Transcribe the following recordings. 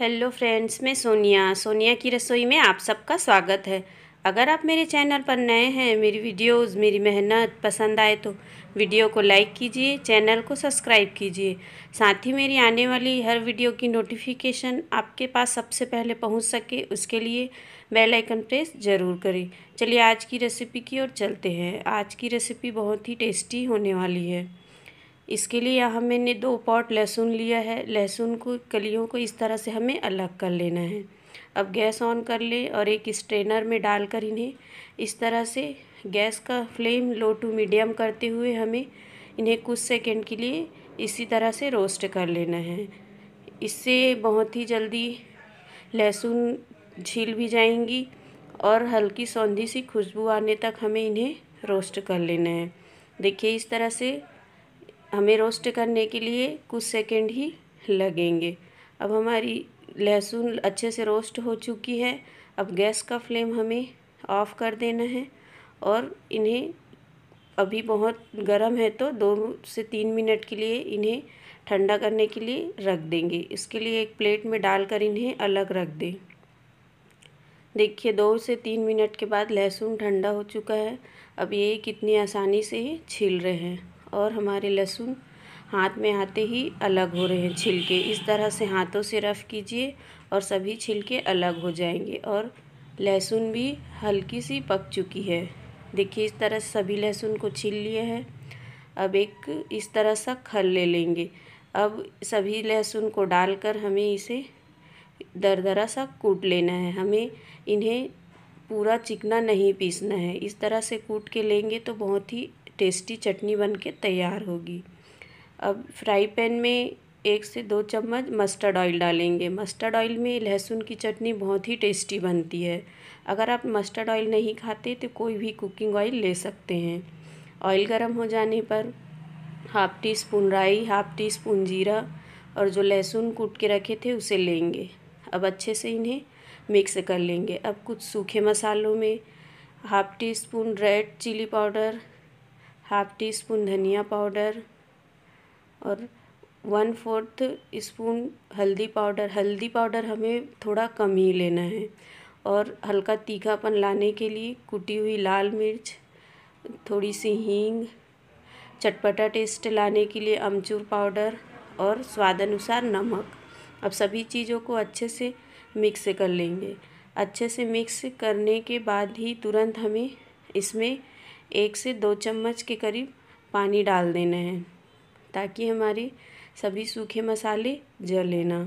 hello friends मैं सोनिया सोनिया की रसोई में आप सबका स्वागत है अगर आप मेरे चैनल पर नए हैं मेरी वीडियोस मेरी मेहनत पसंद आए तो वीडियो को लाइक कीजिए चैनल को सब्सक्राइब कीजिए साथ ही मेरी आने वाली हर वीडियो की नोटिफिकेशन आपके पास सबसे पहले पहुंच सके उसके लिए बेल आइकन प्रेस ज़रूर करें चलिए आज की रेसिपी की ओर चलते हैं आज की रेसिपी बहुत ही टेस्टी होने वाली है इसके लिए यहाँ मैंने दो पॉट लहसुन लिया है लहसुन को कलियों को इस तरह से हमें अलग कर लेना है अब गैस ऑन कर ले और एक स्ट्रेनर में डालकर इन्हें इस तरह से गैस का फ्लेम लो टू मीडियम करते हुए हमें इन्हें कुछ सेकंड के लिए इसी तरह से रोस्ट कर लेना है इससे बहुत ही जल्दी लहसुन छील भी जाएंगी और हल्की सौंधी सी खुशबू आने तक हमें इन्हें रोस्ट कर लेना है देखिए इस तरह से हमें रोस्ट करने के लिए कुछ सेकेंड ही लगेंगे अब हमारी लहसुन अच्छे से रोस्ट हो चुकी है अब गैस का फ्लेम हमें ऑफ़ कर देना है और इन्हें अभी बहुत गर्म है तो दो से तीन मिनट के लिए इन्हें ठंडा करने के लिए रख देंगे इसके लिए एक प्लेट में डालकर इन्हें अलग रख दें देखिए दो से तीन मिनट के बाद लहसुन ठंडा हो चुका है अब ये कितनी आसानी से छील रहे हैं और हमारे लहसुन हाथ में आते ही अलग हो रहे हैं छिलके इस तरह से हाथों से रफ़ कीजिए और सभी छिलके अलग हो जाएंगे और लहसुन भी हल्की सी पक चुकी है देखिए इस तरह सभी लहसुन को छील लिए हैं अब एक इस तरह सा खल ले लेंगे अब सभी लहसुन को डालकर हमें इसे दरदरा सा कूट लेना है हमें इन्हें पूरा चिकना नहीं पीसना है इस तरह से कूट के लेंगे तो बहुत ही टेस्टी चटनी बनके तैयार होगी अब फ्राई पैन में एक से दो चम्मच मस्टर्ड ऑयल डालेंगे मस्टर्ड ऑयल में लहसुन की चटनी बहुत ही टेस्टी बनती है अगर आप मस्टर्ड ऑयल नहीं खाते तो कोई भी कुकिंग ऑयल ले सकते हैं ऑयल गर्म हो जाने पर हाफ़ टी स्पून राई हाफ़ टी स्पून जीरा और जो लहसुन कूट के रखे थे उसे लेंगे अब अच्छे से इन्हें मिक्स कर लेंगे अब कुछ सूखे मसालों में half teaspoon red chili powder half teaspoon धनिया पाउडर और वन फोर्थ स्पून हल्दी पाउडर हल्दी पाउडर हमें थोड़ा कम ही लेना है और हल्का तीखापन लाने के लिए कुटी हुई लाल मिर्च थोड़ी सी हींग चटपटा टेस्ट लाने के लिए अमचूर पाउडर और स्वाद अनुसार नमक अब सभी चीज़ों को अच्छे से मिक्स कर लेंगे अच्छे से मिक्स करने के बाद ही तुरंत हमें इसमें एक से दो चम्मच के करीब पानी डाल देना है ताकि हमारे सभी सूखे मसाले जल लेना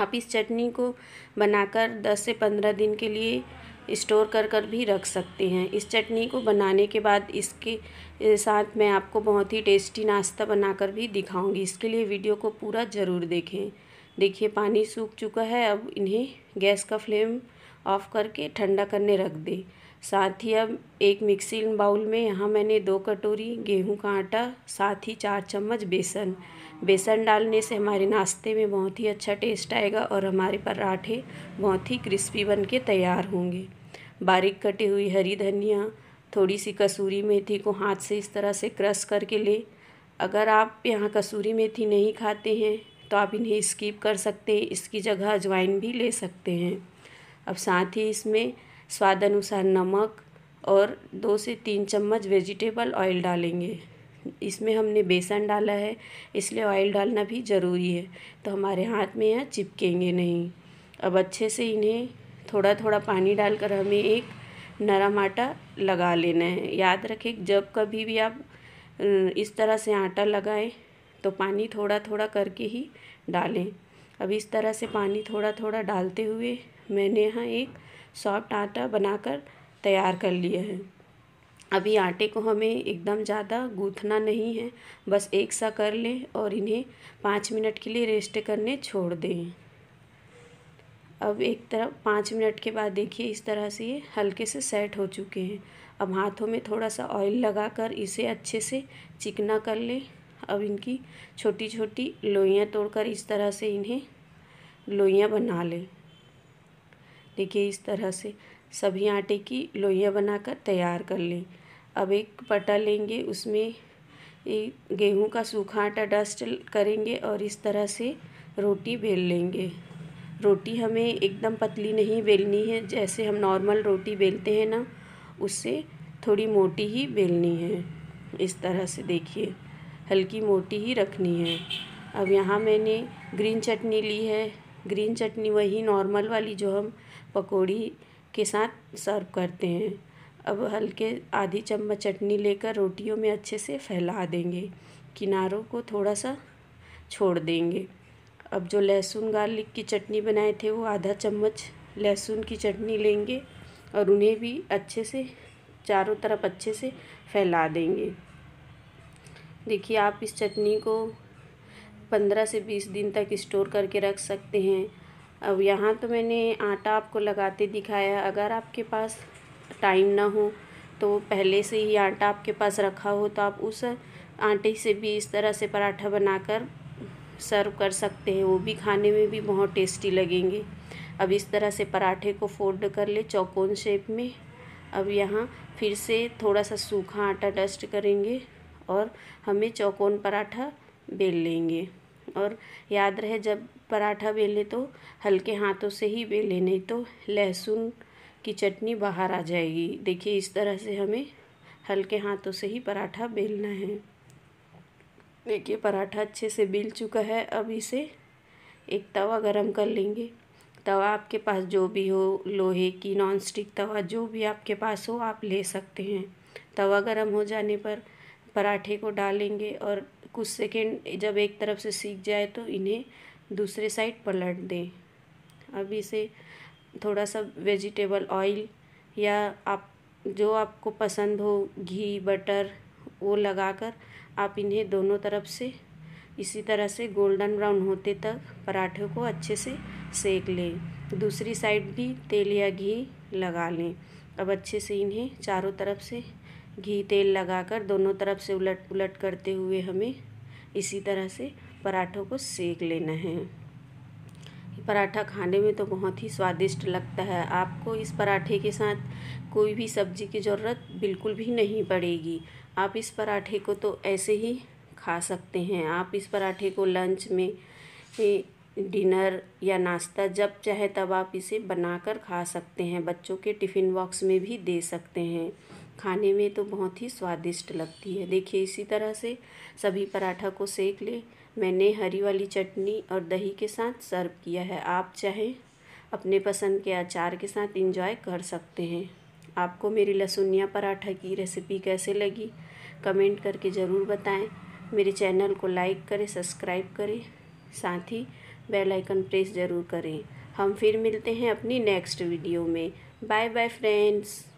आप इस चटनी को बनाकर 10 से 15 दिन के लिए स्टोर कर कर भी रख सकते हैं इस चटनी को बनाने के बाद इसके साथ मैं आपको बहुत ही टेस्टी नाश्ता बनाकर भी दिखाऊंगी इसके लिए वीडियो को पूरा ज़रूर देखें देखिए पानी सूख चुका है अब इन्हें गैस का फ्लेम ऑफ़ करके ठंडा करने रख दें साथ ही अब एक मिक्सी बाउल में यहाँ मैंने दो कटोरी गेहूँ का आटा साथ ही चार चम्मच बेसन बेसन डालने से हमारे नाश्ते में बहुत ही अच्छा टेस्ट आएगा और हमारे पराठे बहुत ही क्रिस्पी बन के तैयार होंगे बारीक कटी हुई हरी धनिया थोड़ी सी कसूरी मेथी को हाथ से इस तरह से क्रश करके ले अगर आप यहाँ कसूरी मेथी नहीं खाते हैं तो आप इन्हें स्किप कर सकते हैं इसकी जगह अजवाइन भी ले सकते हैं अब साथ ही इसमें स्वाद अनुसार नमक और दो से तीन चम्मच वेजिटेबल ऑयल डालेंगे इसमें हमने बेसन डाला है इसलिए ऑयल डालना भी ज़रूरी है तो हमारे हाथ में यह चिपकेंगे नहीं अब अच्छे से इन्हें थोड़ा थोड़ा पानी डालकर हमें एक नरम आटा लगा लेना है याद रखें जब कभी भी आप इस तरह से आटा लगाएं तो पानी थोड़ा थोड़ा करके ही डालें अब इस तरह से पानी थोड़ा थोड़ा डालते हुए मैंने यहाँ एक सॉफ्ट आटा बनाकर तैयार कर लिए हैं अभी आटे को हमें एकदम ज़्यादा गूँथना नहीं है बस एक सा कर लें और इन्हें पाँच मिनट के लिए रेस्ट करने छोड़ दें अब एक तरफ पाँच मिनट के बाद देखिए इस तरह से ये हल्के से सेट हो चुके हैं अब हाथों में थोड़ा सा ऑयल लगाकर इसे अच्छे से चिकना कर लें अब इनकी छोटी छोटी लोइयाँ तोड़कर इस तरह से इन्हें लोइयाँ बना लें देखिए इस तरह से सभी आटे की लोइयाँ बनाकर तैयार कर लें अब एक पटा लेंगे उसमें गेहूं का सूखा आटा डस्ट करेंगे और इस तरह से रोटी बेल लेंगे रोटी हमें एकदम पतली नहीं बेलनी है जैसे हम नॉर्मल रोटी बेलते हैं ना उससे थोड़ी मोटी ही बेलनी है इस तरह से देखिए हल्की मोटी ही रखनी है अब यहाँ मैंने ग्रीन चटनी ली है ग्रीन चटनी वही नॉर्मल वाली जो हम पकौड़ी के साथ सर्व करते हैं अब हल्के आधी चम्मच चटनी लेकर रोटियों में अच्छे से फैला देंगे किनारों को थोड़ा सा छोड़ देंगे अब जो लहसुन गार्लिक की चटनी बनाए थे वो आधा चम्मच लहसुन की चटनी लेंगे और उन्हें भी अच्छे से चारों तरफ अच्छे से फैला देंगे देखिए आप इस चटनी को पंद्रह से बीस दिन तक स्टोर करके रख सकते हैं अब यहाँ तो मैंने आटा आपको लगाते दिखाया अगर आपके पास टाइम ना हो तो पहले से ही आटा आपके पास रखा हो तो आप उस आटे से भी इस तरह से पराठा बनाकर सर्व कर सकते हैं वो भी खाने में भी बहुत टेस्टी लगेंगे अब इस तरह से पराठे को फोल्ड कर ले चौकोन शेप में अब यहाँ फिर से थोड़ा सा सूखा आटा डस्ट करेंगे और हमें चौकोन पराठा बेल लेंगे और याद रहे जब पराठा बेले तो हल्के हाथों से ही बेले नहीं तो लहसुन की चटनी बाहर आ जाएगी देखिए इस तरह से हमें हल्के हाथों से ही पराठा बेलना है देखिए पराठा अच्छे से बेल चुका है अब इसे एक तवा गरम कर लेंगे तवा आपके पास जो भी हो लोहे की नॉन स्टिक तवा जो भी आपके पास हो आप ले सकते हैं तवा गरम हो जाने पर पराठे को डालेंगे और कुछ सेकेंड जब एक तरफ से सीख जाए तो इन्हें दूसरे साइड पलट दें अब इसे थोड़ा सा वेजिटेबल ऑयल या आप जो आपको पसंद हो घी बटर वो लगाकर आप इन्हें दोनों तरफ से इसी तरह से गोल्डन ब्राउन होते तक पराठे को अच्छे से सेक लें दूसरी साइड भी तेल या घी लगा लें अब अच्छे से इन्हें चारों तरफ से घी तेल लगाकर दोनों तरफ से उलट पुलट करते हुए हमें इसी तरह से पराठों को सेक लेना है पराठा खाने में तो बहुत ही स्वादिष्ट लगता है आपको इस पराठे के साथ कोई भी सब्ज़ी की ज़रूरत बिल्कुल भी नहीं पड़ेगी आप इस पराठे को तो ऐसे ही खा सकते हैं आप इस पराठे को लंच में डिनर या नाश्ता जब चाहे तब आप इसे बनाकर खा सकते हैं बच्चों के टिफ़िन बॉक्स में भी दे सकते हैं खाने में तो बहुत ही स्वादिष्ट लगती है देखिए इसी तरह से सभी पराठा को सेक ले मैंने हरी वाली चटनी और दही के साथ सर्व किया है आप चाहें अपने पसंद के अचार के साथ इंजॉय कर सकते हैं आपको मेरी लहसुनिया पराठा की रेसिपी कैसे लगी कमेंट करके ज़रूर बताएं मेरे चैनल को लाइक करें सब्सक्राइब करें साथ ही बेल आइकन प्रेस ज़रूर करें हम फिर मिलते हैं अपनी नेक्स्ट वीडियो में बाय बाय फ्रेंड्स